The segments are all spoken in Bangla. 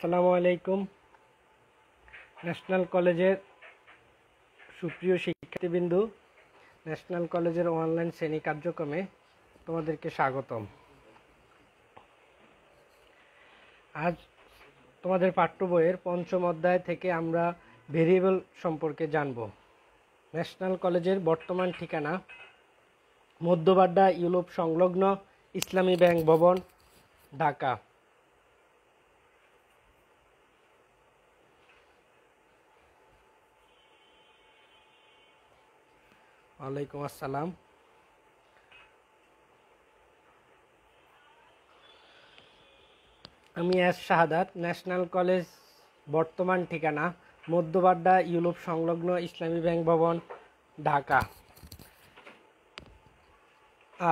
আসসালামু আলাইকুম ন্যাশনাল কলেজের সুপ্রিয় শিক্ষার্থীবৃন্দু ন্যাশনাল কলেজের অনলাইন শ্রেণী কার্যক্রমে তোমাদেরকে স্বাগতম আজ তোমাদের পাঠ্য বইয়ের পঞ্চম অধ্যায় থেকে আমরা ভেরিয়েবল সম্পর্কে জানব ন্যাশনাল কলেজের বর্তমান ঠিকানা মধ্যবাড্ডা ইউরোপ সংলগ্ন ইসলামী ব্যাংক ভবন ঢাকা ওয়ালাইকুম আসসালাম আমি এস শাহাদাত ন্যাশনাল কলেজ বর্তমান ঠিকানা মধ্যবাড্ডা ইউরোপ সংলগ্ন ইসলামী ব্যাংক ভবন ঢাকা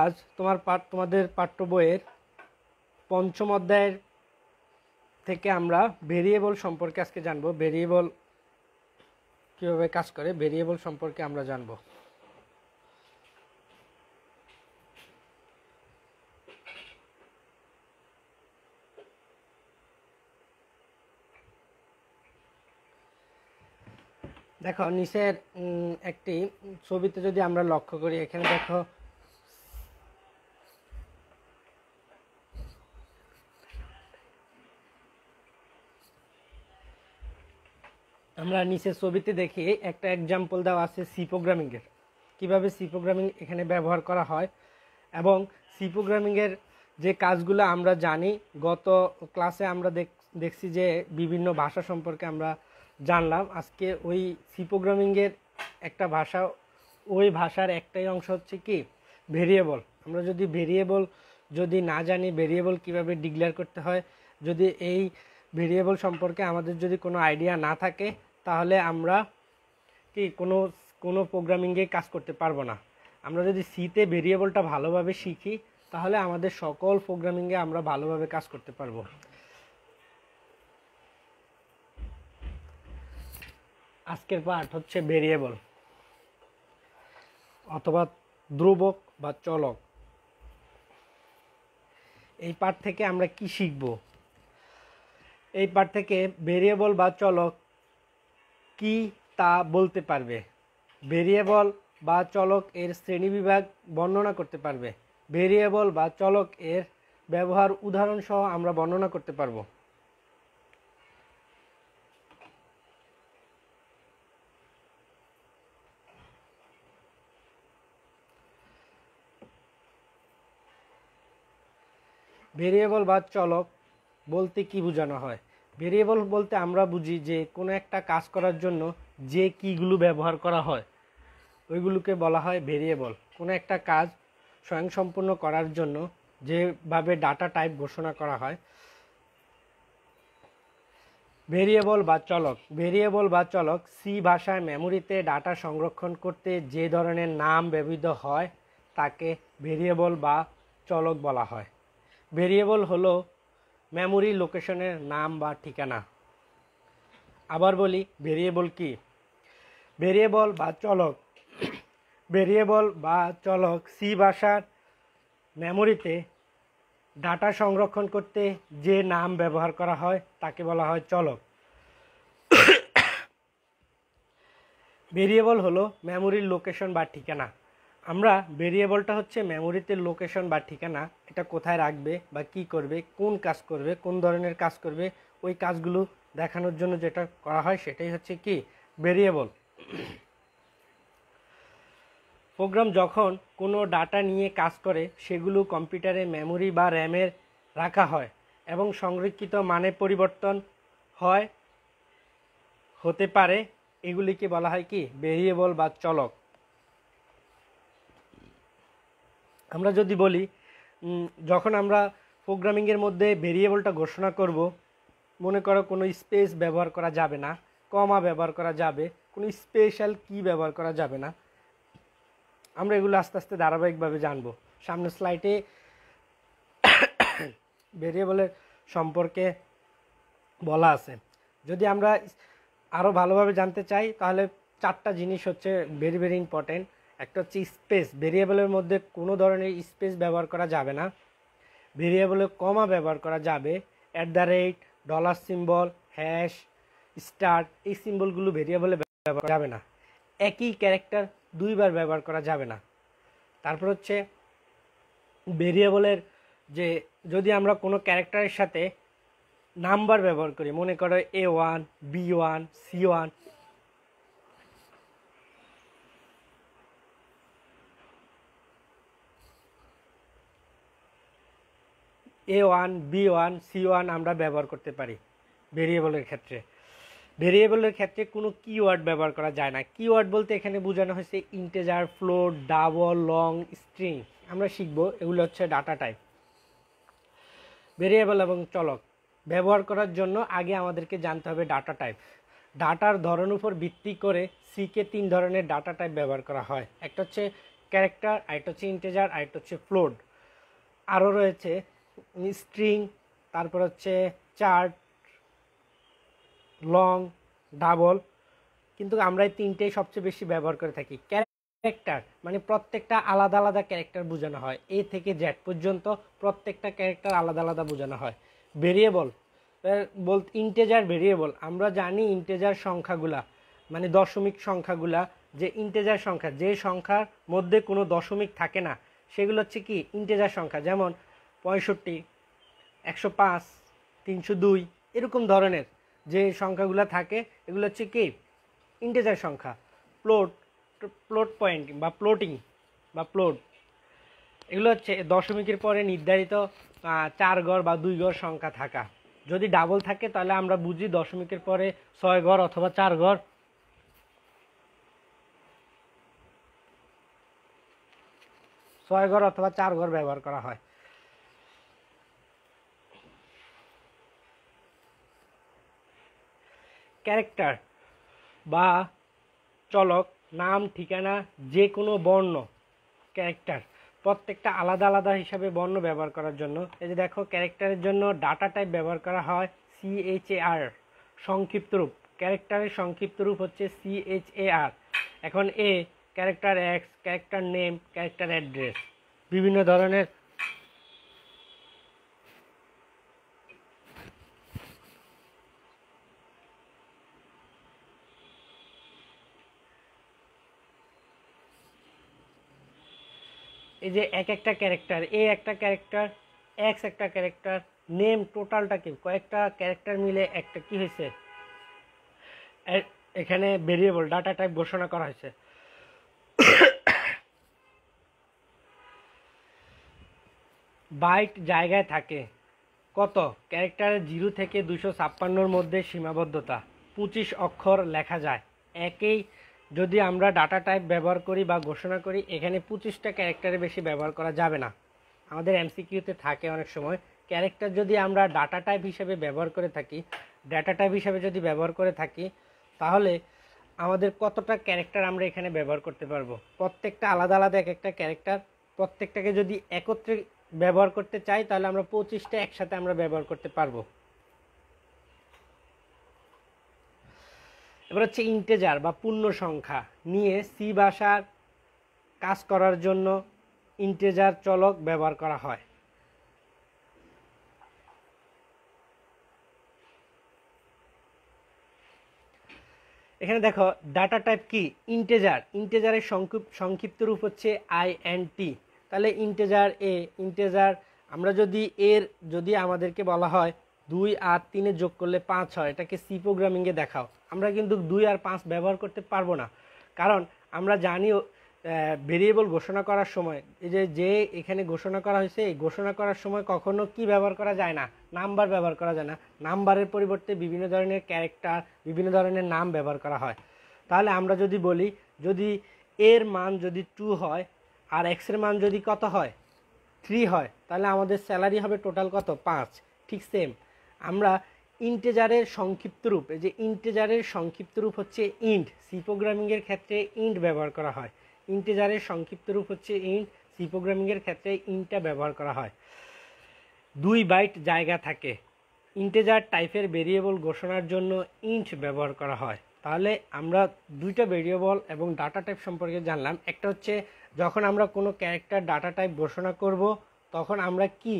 আজ তোমার পাঠ তোমাদের পাঠ্য বইয়ের পঞ্চম অধ্যায়ের থেকে আমরা ভেরিয়েবল সম্পর্কে আজকে জানব ভেরিয়েবল কীভাবে কাজ করে ভেরিয়েবল সম্পর্কে আমরা জানবো দেখো নিচের একটি ছবিতে যদি আমরা লক্ষ্য করি এখানে দেখো আমরা নিচের ছবিতে দেখি একটা এক্সাম্পল দেওয়া আছে সি প্রোগ্রামিংয়ের কীভাবে সি প্রোগ্রামিং এখানে ব্যবহার করা হয় এবং সি প্রোগ্রামিংয়ের যে কাজগুলো আমরা জানি গত ক্লাসে আমরা দেখছি যে বিভিন্ন ভাষা সম্পর্কে আমরা জানলাম আজকে ওই সি প্রোগ্রামিংয়ের একটা ভাষা ওই ভাষার একটাই অংশ হচ্ছে কি ভেরিয়েবল আমরা যদি ভেরিয়েবল যদি না জানি ভেরিয়েবল কিভাবে ডিক্লেয়ার করতে হয় যদি এই ভেরিয়েবল সম্পর্কে আমাদের যদি কোনো আইডিয়া না থাকে তাহলে আমরা কি কোনো কোনো প্রোগ্রামিংয়ে কাজ করতে পারবো না আমরা যদি সিতে ভেরিয়েবলটা ভালোভাবে শিখি তাহলে আমাদের সকল প্রোগ্রামিংয়ে আমরা ভালোভাবে কাজ করতে পারবো আজকের পার্ট হচ্ছে ভেরিয়েবল অথবা ধ্রুবক বা চলক এই পার্ট থেকে আমরা কি শিখব এই পার্ট থেকে ভেরিয়েবল বা চলক কি তা বলতে পারবে ভেরিয়েবল বা চলক এর শ্রেণীবিভাগ বর্ণনা করতে পারবে ভেরিয়েবল বা চলক এর ব্যবহার উদাহরণসহ আমরা বর্ণনা করতে পারবো ভেরিয়েবল বা চলক বলতে কি বোঝানো হয় ভেরিয়েবল বলতে আমরা বুঝি যে কোনো একটা কাজ করার জন্য যে কীগুলো ব্যবহার করা হয় ওইগুলোকে বলা হয় ভেরিয়েবল কোনো একটা কাজ স্বয়ংসম্পূর্ণ করার জন্য যেভাবে ডাটা টাইপ ঘোষণা করা হয় ভেরিয়েবল বা চলক ভেরিয়েবল বা চলক সি ভাষায় মেমোরিতে ডাটা সংরক্ষণ করতে যে ধরনের নাম ব্যবহৃত হয় তাকে ভেরিয়েবল বা চলক বলা হয় ভেরিয়েবল হলো মেমোরি লোকেশনের নাম বা ঠিকানা আবার বলি ভেরিয়েবল কি ভেরিয়েবল বা চলক ভেরিয়েবল বা চলক সি ভাষার মেমোরিতে ডাটা সংরক্ষণ করতে যে নাম ব্যবহার করা হয় তাকে বলা হয় চলক ভেরিয়েবল হলো মেমোরির লোকেশন বা ঠিকানা আমরা ভেরিয়েবলটা হচ্ছে মেমোরিতে লোকেশন বা ঠিকানা এটা কোথায় রাখবে বা কি করবে কোন কাজ করবে কোন ধরনের কাজ করবে ওই কাজগুলো দেখানোর জন্য যেটা করা হয় সেটাই হচ্ছে কি ভেরিয়েবল প্রোগ্রাম যখন কোনো ডাটা নিয়ে কাজ করে সেগুলো কম্পিউটারে মেমোরি বা র্যামের রাখা হয় এবং সংরক্ষিত মানে পরিবর্তন হয় হতে পারে এগুলিকে বলা হয় কি ভেরিয়েবল বা চলক আমরা যদি বলি যখন আমরা প্রোগ্রামিংয়ের মধ্যে ভেরিয়েবলটা ঘোষণা করব মনে করো কোনো স্পেস ব্যবহার করা যাবে না কমা ব্যবহার করা যাবে কোনো স্পেশাল কি ব্যবহার করা যাবে না আমরা এগুলো আস্তে আস্তে ধারাবাহিকভাবে জানব সামনের স্লাইডে ভেরিয়েবলের সম্পর্কে বলা আছে যদি আমরা আরও ভালোভাবে জানতে চাই তাহলে চারটা জিনিস হচ্ছে ভেরি ভেরি ইম্পর্টেন্ট একটা হচ্ছে স্পেস ভেরিয়েবলের মধ্যে কোনো ধরনের স্পেস ব্যবহার করা যাবে না ভেরিয়েবলে কমা ব্যবহার করা যাবে at the rate dollar symbol hash start এই সিম্বলগুলো ভেরিয়েবলে ব্যবহার করা যাবে না একই ক্যারেক্টার দুইবার ব্যবহার করা যাবে না তারপর হচ্ছে ভেরিয়েবলের যে যদি আমরা কোনো ক্যারেক্টারের সাথে নাম্বার ব্যবহার করি মনে করো A one B one C one A one B one C one আমরা ব্যবহার করতে পারি ভেরিয়েবলের ক্ষেত্রে ভেরিয়েবলের ক্ষেত্রে কোনো কিওয়ার্ড ব্যবহার করা যায় না কিওয়ার্ড বলতে এখানে বোঝানো হয়েছে integer float double long string আমরা শিখবো এগুলো হচ্ছে ডাটা টাইপ ভেরিয়েবল এবং চলক ব্যবহার করার জন্য আগে আমাদেরকে জানতে হবে ডাটা টাইপ ডাটার ধরন উপর ভিত্তি করে সিকে তিন ধরনের ডাটা টাইপ ব্যবহার করা হয় একটা হচ্ছে ক্যারেক্টার আরেকটা হচ্ছে ইন্টেজার আরেকটা হচ্ছে ফ্লোড আরও রয়েছে স্ট্রিং তারপর হচ্ছে চার্ট লং ডাবল কিন্তু আমরা এই তিনটেই সবচেয়ে বেশি ব্যবহার করে থাকি ক্যারেক্টার মানে প্রত্যেকটা আলাদা আলাদা ক্যারেক্টার বোঝানো হয় এ থেকে জ্যাট পর্যন্ত প্রত্যেকটা ক্যারেক্টার আলাদা আলাদা বোঝানো হয় ভেরিয়েবল বল ইন্টেজার ভেরিয়েবল আমরা জানি ইন্টেজার সংখ্যাগুলা মানে দশমিক সংখ্যাগুলা যে ইন্টেজার সংখ্যা যে সংখ্যার মধ্যে কোনো দশমিক থাকে না সেগুলো হচ্ছে কি ইন্টেজার সংখ্যা যেমন পঁয়ষট্টি একশো পাঁচ তিনশো দুই এরকম ধরনের যে সংখ্যাগুলো থাকে এগুলো হচ্ছে কি ইন্টেজার সংখ্যা প্লট প্লট পয়েন্ট বা প্লোটিং বা প্লট এগুলো হচ্ছে দশমিকের পরে নির্ধারিত চার গড় বা দুই গড় সংখ্যা থাকা যদি ডাবল থাকে তাহলে আমরা বুঝি দশমিকের পরে ছয় গড় অথবা চার গড় ছয় ঘর অথবা চার ঘর ব্যবহার করা হয় ক্যারেক্টার বা চলক নাম ঠিকানা যে কোনো বর্ণ ক্যারেক্টার প্রত্যেকটা আলাদা আলাদা হিসাবে বর্ণ ব্যবহার করার জন্য এই যে দেখো ক্যারেক্টারের জন্য ডাটা টাইপ ব্যবহার করা হয় আর সংক্ষিপ্ত রূপ ক্যারেক্টারের সংক্ষিপ্ত রূপ হচ্ছে আর এখন A character X character name character address বিভিন্ন ধরনের এই যে এক একটা ক্যারেক্টার এ একটা ক্যারেক্টার এক্স একটা ক্যারেক্টার নেম টোটালটা কি কয়েকটা ক্যারেক্টার মিলে একটা কি হয়েছে এখানে ভেরিয়েবল ডাটা টাইপ ঘোষণা করা হয়েছে বাইট জায়গায় থাকে কত ক্যারেক্টার জিরো থেকে দুশো ছাপ্পান্নর মধ্যে সীমাবদ্ধতা পঁচিশ অক্ষর লেখা যায় একেই যদি আমরা ডাটা টাইপ ব্যবহার করি বা ঘোষণা করি এখানে পঁচিশটা ক্যারেক্টারের বেশি ব্যবহার করা যাবে না আমাদের এমসিকিউতে থাকে অনেক সময় ক্যারেক্টার যদি আমরা ডাটা টাইপ হিসেবে ব্যবহার করে থাকি ডাটা টাইপ হিসাবে যদি ব্যবহার করে থাকি তাহলে আমাদের কতটা ক্যারেক্টার আমরা এখানে ব্যবহার করতে পারবো প্রত্যেকটা আলাদা আলাদা এক একটা ক্যারেক্টার প্রত্যেকটাকে যদি একত্রে ব্যবহার করতে চাই তাহলে আমরা পঁচিশটা একসাথে আমরা ব্যবহার করতে পারবো এবার হচ্ছে ইন্টেজার বা পূর্ণ সংখ্যা নিয়ে সি ভাষার কাজ করার জন্য ইন্টেজার চলক ব্যবহার করা হয় এখানে দেখো ডাটা টাইপ কি ইন্টেজার ইন্টেজারের সংক্ষিপ্ত রূপ হচ্ছে আই এন টি তাহলে ইন্টেজার এ ইন্টেজার আমরা যদি এর যদি আমাদেরকে বলা হয় দুই আর তিনে যোগ করলে পাঁচ হয় এটাকে সি প্রোগ্রামিংয়ে দেখাও আমরা কিন্তু দুই আর পাঁচ ব্যবহার করতে পারবো না কারণ আমরা জানিও ভেরিয়েবল ঘোষণা করার সময় এই যে যে এখানে ঘোষণা করা হয়েছে এই ঘোষণা করার সময় কখনো কি ব্যবহার করা যায় না নাম্বার ব্যবহার করা যায় না নাম্বারের পরিবর্তে বিভিন্ন ধরনের ক্যারেক্টার বিভিন্ন ধরনের নাম ব্যবহার করা হয় তাহলে আমরা যদি বলি যদি এর মান যদি টু হয় আর এক্সের মান যদি কত হয় থ্রি হয় তাহলে আমাদের স্যালারি হবে টোটাল কত পাঁচ ঠিক সেম আমরা ইন্টেজারের সংক্ষিপ্ত রূপ যে ইন্টেজারের সংক্ষিপ্ত রূপ হচ্ছে ইন্ট সি প্রোগ্রামিংয়ের ক্ষেত্রে ইন্ট ব্যবহার করা হয় ইন্টেজারের সংক্ষিপ্ত রূপ হচ্ছে ইন্ট সি প্রোগ্রামিংয়ের ক্ষেত্রে ইন্টটা ব্যবহার করা হয় দুই বাইট জায়গা থাকে ইন্টেজার টাইপের ভেরিয়েবল ঘোষণার জন্য ইন্ট ব্যবহার করা হয় তাহলে আমরা দুইটা ভেরিয়েবল এবং ডাটা টাইপ সম্পর্কে জানলাম একটা হচ্ছে যখন আমরা কোনো ক্যারেক্টার ডাটা টাইপ ঘোষণা করব তখন আমরা কি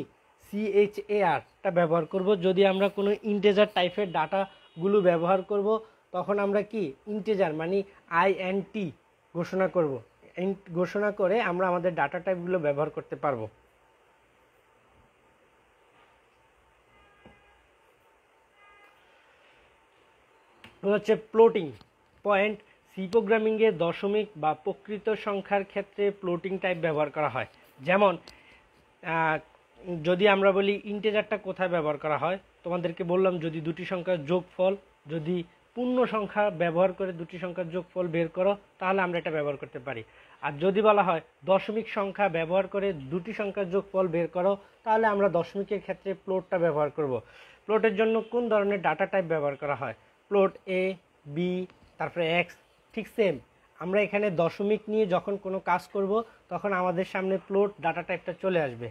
সিএইচএআরটা ব্যবহার করব যদি আমরা কোনো ইন্টেজার টাইপের ডাটাগুলো ব্যবহার করব তখন আমরা কি ইন্টেজার মানে আইএনটি ঘোষণা করব ঘোষণা করে আমরা আমাদের ডাটা টাইপগুলো ব্যবহার করতে পারবো হচ্ছে প্লোটিং পয়েন্ট সি প্রোগ্রামিংয়ে দশমিক বা প্রকৃত সংখ্যার ক্ষেত্রে প্লোটিং টাইপ ব্যবহার করা হয় যেমন যদি আমরা বলি ইন্টেজারটা কোথায় ব্যবহার করা হয় তোমাদেরকে বললাম যদি দুটি সংখ্যার যোগফল যদি পূর্ণ সংখ্যা ব্যবহার করে দুটি সংখ্যার যোগফল বের করো তাহলে আমরা এটা ব্যবহার করতে পারি আর যদি বলা হয় দশমিক সংখ্যা ব্যবহার করে দুটি সংখ্যার যোগফল বের করো তাহলে আমরা দশমিকের ক্ষেত্রে প্লটটা ব্যবহার করব। প্লটের জন্য কোন ধরনের ডাটা টাইপ ব্যবহার করা হয় প্লট এ বি তারপরে এক্স ঠিক সেম আমরা এখানে দশমিক নিয়ে যখন কোনো কাজ করব তখন আমাদের সামনে প্লট ডাটা টাইপটা চলে আসবে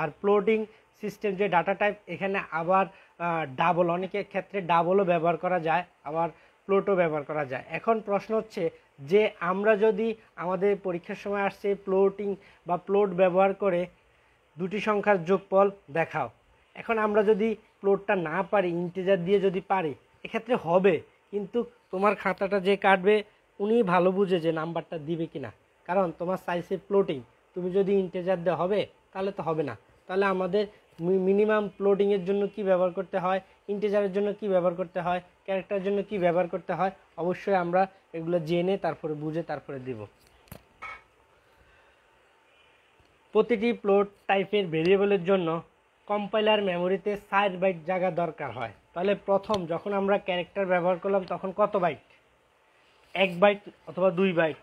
আর প্লোটিং সিস্টেম যে ডাটা টাইপ এখানে আবার ডাবল অনেকের ক্ষেত্রে ডাবলও ব্যবহার করা যায় আবার প্লোটও ব্যবহার করা যায় এখন প্রশ্ন হচ্ছে যে আমরা যদি আমাদের পরীক্ষার সময় আসছে প্লোটিং বা প্লোট ব্যবহার করে দুটি সংখ্যার যোগফল দেখাও এখন আমরা যদি প্লোটটা না পারি ইন্টেজার দিয়ে যদি পারি এক্ষেত্রে হবে কিন্তু তোমার খাতাটা যে কাটবে উনি ভালো বুঝে যে নাম্বারটা দিবে কিনা কারণ তোমার সাইজে প্লোটিং তুমি যদি ইন্টেজার দেওয়া হবে তাহলে তো হবে না তাহলে আমাদের মিনিমাম প্লটিংয়ের জন্য কি ব্যবহার করতে হয় ইন্টেজারের জন্য কি ব্যবহার করতে হয় ক্যারেক্টারের জন্য কি ব্যবহার করতে হয় অবশ্যই আমরা এগুলো জেনে তারপরে বুঝে তারপরে দেব প্রতিটি প্লোট টাইপের ভেরিয়েবলের জন্য কম্পাইলার মেমোরিতে সাইড বাইট জায়গা দরকার হয় তাহলে প্রথম যখন আমরা ক্যারেক্টার ব্যবহার করলাম তখন কত বাইট এক বাইট অথবা দুই বাইট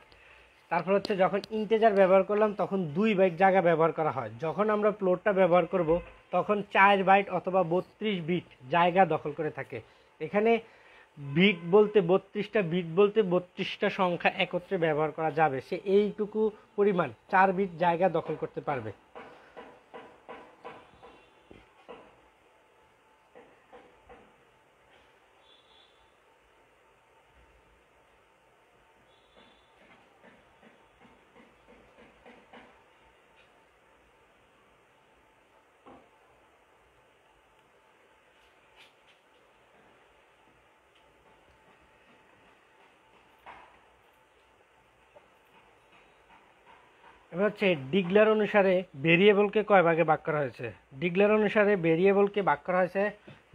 তারপর হচ্ছে যখন ইন্টেজার ব্যবহার করলাম তখন দুই বাইট জায়গা ব্যবহার করা হয় যখন আমরা প্লোটটা ব্যবহার করব তখন চার বাইট অথবা বত্রিশ বিট জায়গা দখল করে থাকে এখানে বিট বলতে বত্রিশটা বিট বলতে বত্রিশটা সংখ্যা একত্রে ব্যবহার করা যাবে সে এইটুকু পরিমাণ চার বিট জায়গা দখল করতে পারবে হচ্ছে ডিগলার অনুসারে ভেরিয়েবলকে কয় ভাগে ভাগ করা হয়েছে ডিগলার অনুসারে ভেরিয়েবলকে ভাগ করা হয়েছে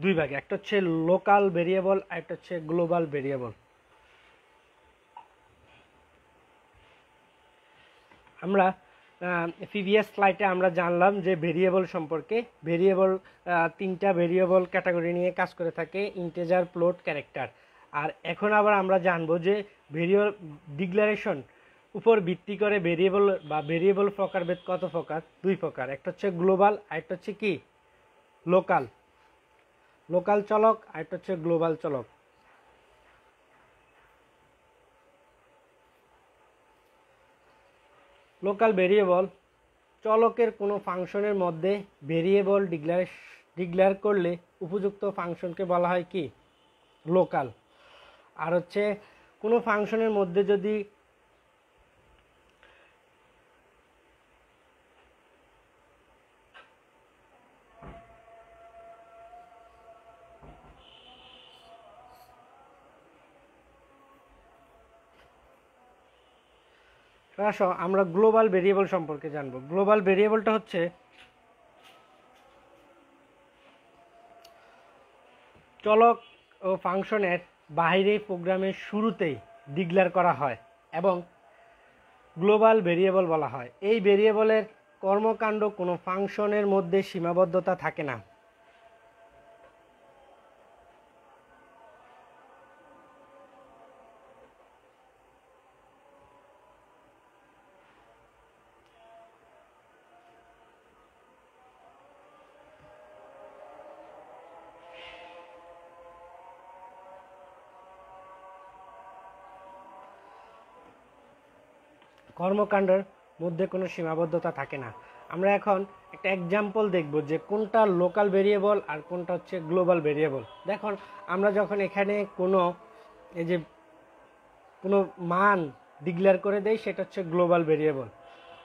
দুই ভাগে একটা হচ্ছে লোকাল ভেরিয়েবল আর একটা হচ্ছে গ্লোবাল ভেরিয়েবল আমরা প্রিভিয়াস স্লাইডে আমরা জানলাম যে ভেরিয়েবল সম্পর্কে ভেরিয়েবল তিনটা ভেরিয়েবল ক্যাটাগরি নিয়ে কাজ করে থাকে ইন্টেজার প্লট ক্যারেক্টার আর এখন আবার আমরা জানবো যে ভেরিয়ে ডিক্লারেশন উপর ভিত্তি করে ভেরিয়েবল বা ভেরিয়েবল প্রকারভেদ কত প্রকার দুই প্রকার একটা হচ্ছে গ্লোবাল আরেকটা হচ্ছে কি লোকাল লোকাল চলক আরেকটা হচ্ছে গ্লোবাল চলক লোকাল ভেরিয়েবল চলকের কোনো ফাংশনের মধ্যে ভেরিয়েবল ডিক্লার ডিক্লেয়ার করলে উপযুক্ত ফাংশনকে বলা হয় কি লোকাল আর হচ্ছে কোনো ফাংশনের মধ্যে যদি আসো আমরা গ্লোবাল ভেরিয়েবল সম্পর্কে জানবো গ্লোবাল ভেরিয়েবলটা হচ্ছে চলক ও ফাংশনের বাইরে প্রোগ্রামের শুরুতেই ডিক্লেয়ার করা হয় এবং গ্লোবাল ভেরিয়েবল বলা হয় এই ভেরিয়েবলের কর্মকাণ্ড কোনো ফাংশনের মধ্যে সীমাবদ্ধতা থাকে না কর্মকাণ্ডের মধ্যে কোনো সীমাবদ্ধতা থাকে না আমরা এখন একটা এক্সাম্পল দেখব যে কোনটা লোকাল ভেরিয়েবল আর কোনটা হচ্ছে গ্লোবাল ভেরিয়েবল দেখুন আমরা যখন এখানে কোনো এই যে কোনো মান ডিক্লেয়ার করে দেই সেটা হচ্ছে গ্লোবাল ভেরিয়েবল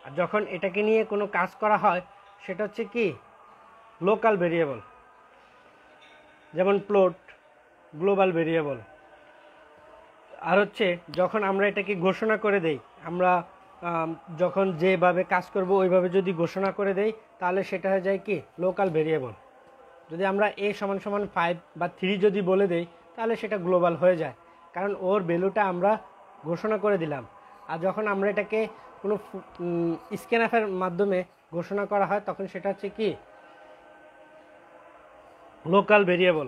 আর যখন এটাকে নিয়ে কোনো কাজ করা হয় সেটা হচ্ছে কি লোকাল ভেরিয়েবল যেমন প্লট গ্লোবাল ভেরিয়েবল আর হচ্ছে যখন আমরা এটাকে ঘোষণা করে দেই আমরা যখন যেভাবে কাজ করব ওইভাবে যদি ঘোষণা করে দেই তাহলে সেটা হয়ে যায় কি লোকাল ভেরিয়েবল যদি আমরা এ সমান সমান ফাইভ বা থ্রি যদি বলে দেই তাহলে সেটা গ্লোবাল হয়ে যায় কারণ ওর ভ্যালুটা আমরা ঘোষণা করে দিলাম আর যখন আমরা এটাকে কোনো স্ক্যান অ্যাপের মাধ্যমে ঘোষণা করা হয় তখন সেটা হচ্ছে কি লোকাল ভেরিয়েবল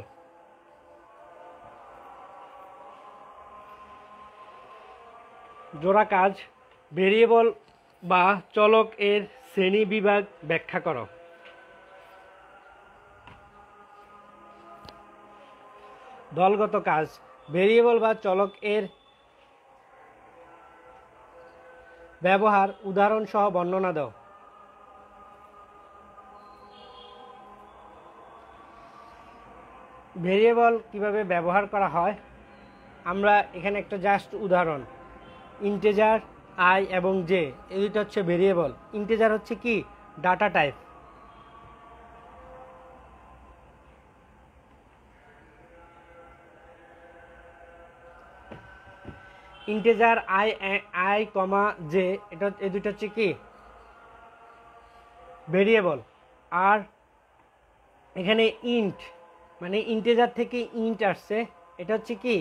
জোড়া কাজ ভেরিয়েবল বা চলক এর শ্রেণী বিভাগ ব্যাখ্যা করো দলগত কাজ ভেরিয়েবল বা চলক এর ব্যবহার উদাহরণ সহ বর্ণনা দাও ভেরিয়েবল কিভাবে ব্যবহার করা হয় আমরা এখানে একটা জাস্ট উদাহরণ ইন্টেজার আই এবং জে এই দুটো হচ্ছে ভেরিয়েবল ইন্টেজার হচ্ছে কি data type integer I I comma J এটা এই দুটো হচ্ছে কি ভেরিয়েবল আর এখানে ইন্ট মানে ইন্টেজার থেকে ইন্ট আসছে এটা হচ্ছে কি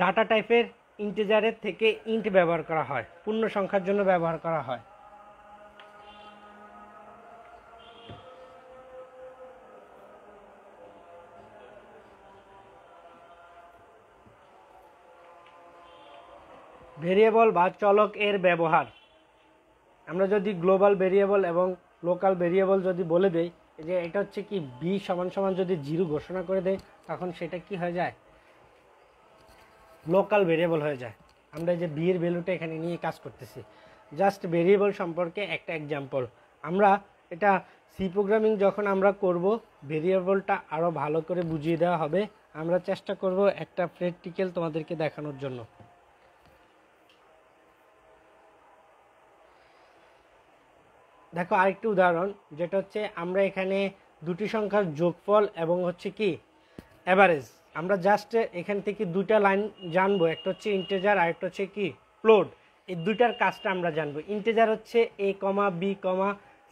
ডাটা টাইপের ইন্টেজারের থেকে ইন্ট ব্যবহার করা হয় পূর্ণ সংখ্যার জন্য ব্যবহার করা হয় ভেরিয়েবল বা চলক এর ব্যবহার আমরা যদি গ্লোবাল ভেরিয়েবল এবং লোকাল ভেরিয়েবল যদি বলে দেই যে এটা হচ্ছে কি বি সমান সমান যদি জিরো ঘোষণা করে দেয় তখন সেটা কি হয়ে যায় লোকাল ভেরিয়েবল হয়ে যায় আমরা যে বিয়ের ভ্যালুটা এখানে নিয়ে কাজ করতেছি জাস্ট ভেরিয়েবল সম্পর্কে একটা এক্সাম্পল আমরা এটা সি প্রোগ্রামিং যখন আমরা করব ভেরিয়েবলটা আরও ভালো করে বুঝিয়ে দেওয়া হবে আমরা চেষ্টা করব একটা প্র্যাকটিক্যাল তোমাদেরকে দেখানোর জন্য দেখো আরেকটি উদাহরণ যেটা হচ্ছে আমরা এখানে দুটি সংখ্যার যোগফল এবং হচ্ছে কি অ্যাভারেজ আমরা জাস্ট এখান থেকে দুটা লাইন জানবো একটা হচ্ছে ইন্টেজার আর একটা হচ্ছে কি ফ্লোট এই দুইটার কাজটা আমরা জানবো ইন্টেজার হচ্ছে এ কমা বি কমা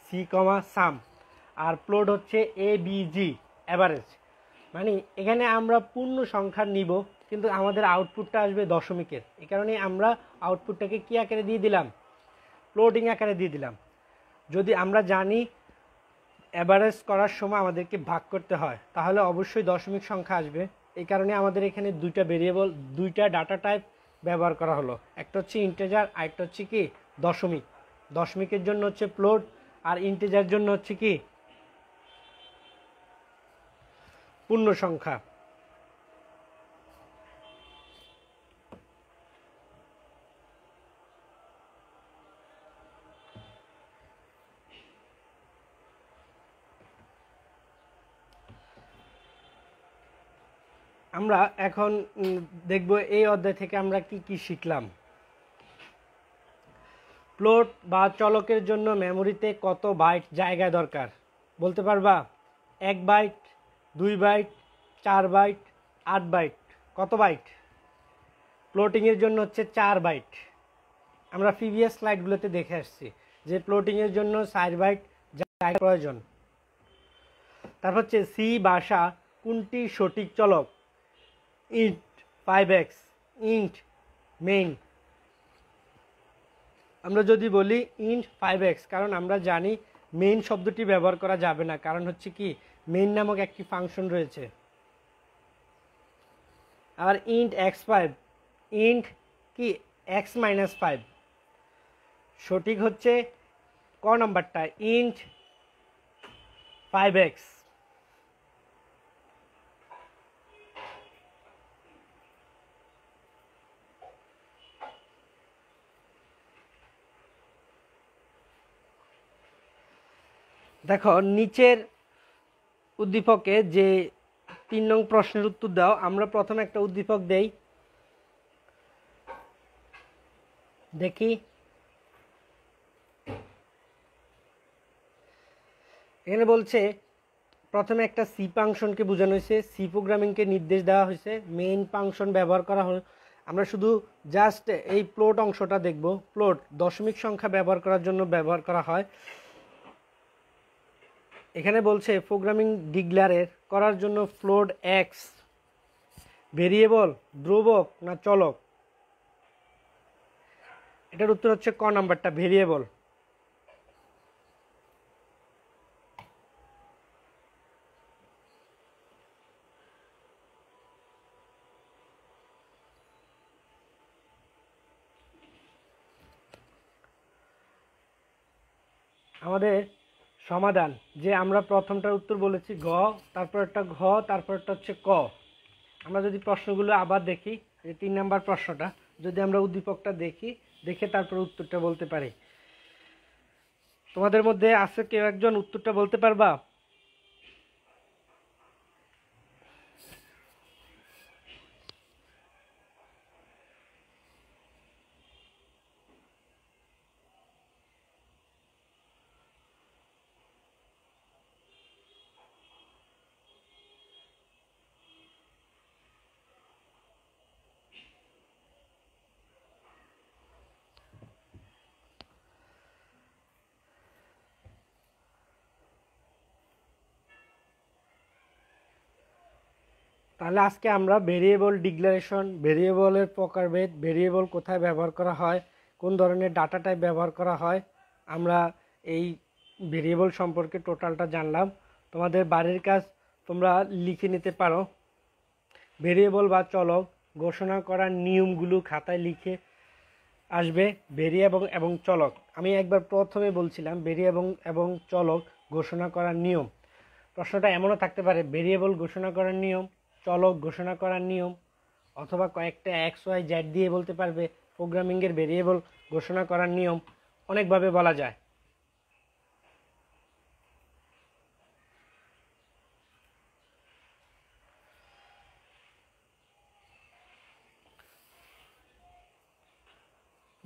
সি কমা সাম আর প্লোড হচ্ছে এ বি জি অ্যাভারেজ মানে এখানে আমরা পূর্ণ সংখ্যা নিব কিন্তু আমাদের আউটপুটটা আসবে দশমিকের এই কারণে আমরা আউটপুটটাকে কী আকারে দিয়ে দিলাম প্লোডিং আকারে দিয়ে দিলাম যদি আমরা জানি অ্যাভারেজ করার সময় আমাদেরকে ভাগ করতে হয় তাহলে অবশ্যই দশমিক সংখ্যা আসবে এই কারণে আমাদের এখানে দুইটা ভেরিয়েবল দুইটা ডাটা টাইপ ব্যবহার করা হলো একটা হচ্ছে ইন্টেজার আরেকটা হচ্ছে কি দশমিক দশমিকের জন্য হচ্ছে প্লট আর ইন্টেজার জন্য হচ্ছে কি পূর্ণ সংখ্যা আমরা এখন দেখব এই অধ্যায় থেকে আমরা কি কি শিখলাম প্লট বা চলকের জন্য মেমোরিতে কত বাইট জায়গা দরকার বলতে পারবা এক বাইট দুই বাইট চার বাইট আট বাইট কত বাইট প্লোটিংয়ের জন্য হচ্ছে চার বাইট আমরা প্রিভিয়াস স্লাইডগুলোতে দেখে আসছি যে প্লোটিংয়ের জন্য চার বাইট জায়গা প্রয়োজন তারপর হচ্ছে সি বাসা কোনটি সঠিক চলক int five X int main আমরা যদি বলি ইন্ট ফাইভ এক্স কারণ আমরা জানি মেইন শব্দটি ব্যবহার করা যাবে না কারণ হচ্ছে কি মেইন নামক একটি ফাংশন রয়েছে আর ইন্ট এক্স ফাইভ ইন্ট কি এক্স মাইনাস ফাইভ সঠিক হচ্ছে ক নম্বরটা ইন্ট ফাইভ এক্স দেখো নিচের উদ্দীপকে যে তিন নং প্রশ্নের উত্তর দাও আমরা প্রথমে একটা উদ্দীপক দেই দেখি এখানে বলছে প্রথমে একটা সি ফাংশনকে বোঝানো হয়েছে সি প্রোগ্রামিংকে নির্দেশ দেওয়া হয়েছে মেইন ফাংশন ব্যবহার করা হল আমরা শুধু জাস্ট এই প্লট অংশটা দেখব প্লট দশমিক সংখ্যা ব্যবহার করার জন্য ব্যবহার করা হয় এখানে বলছে প্রোগ্রামিং ডিগ্লারের করার জন্য ফ্লোড এক্স ভেরিয়েবল ধ্রুবক না চলক এটার উত্তর হচ্ছে ক নাম্বারটা ভেরিয়েবল আমাদের সমাধান যে আমরা প্রথমটার উত্তর বলেছি গ তারপর একটা ঘ তারপর একটা হচ্ছে ক আমরা যদি প্রশ্নগুলো আবার দেখি এই তিন নাম্বার প্রশ্নটা যদি আমরা উদ্দীপকটা দেখি দেখে তারপর উত্তরটা বলতে পারি তোমাদের মধ্যে আছে কেউ একজন উত্তরটা বলতে পারবা তাহলে আজকে আমরা ভেরিয়েবল ডিক্লারেশন ভেরিয়েবলের প্রকারভেদ ভেরিয়েবল কোথায় ব্যবহার করা হয় কোন ধরনের ডাটা টাইপ ব্যবহার করা হয় আমরা এই ভেরিয়েবল সম্পর্কে টোটালটা জানলাম তোমাদের বাড়ির কাজ তোমরা লিখে নিতে পারো ভেরিয়েবল বা চলক ঘোষণা করার নিয়মগুলো খাতায় লিখে আসবে ভেরিয়েবল এবং চলক আমি একবার প্রথমে বলছিলাম এবং এবং চলক ঘোষণা করার নিয়ম প্রশ্নটা এমনও থাকতে পারে ভেরিয়েবল ঘোষণা করার নিয়ম চলক ঘোষণা করার নিয়ম অথবা কয়েকটা এক্স ওয়াই জ্যাড দিয়ে বলতে পারবে প্রোগ্রামিংয়ের ভেরিয়েবল ঘোষণা করার নিয়ম অনেকভাবে বলা যায়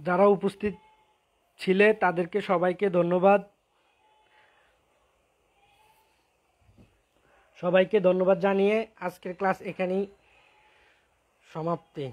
যারা উপস্থিত ছিলে তাদেরকে সবাইকে ধন্যবাদ সবাইকে ধন্যবাদ জানিয়ে আজকের ক্লাস এখানেই সমাপ্তি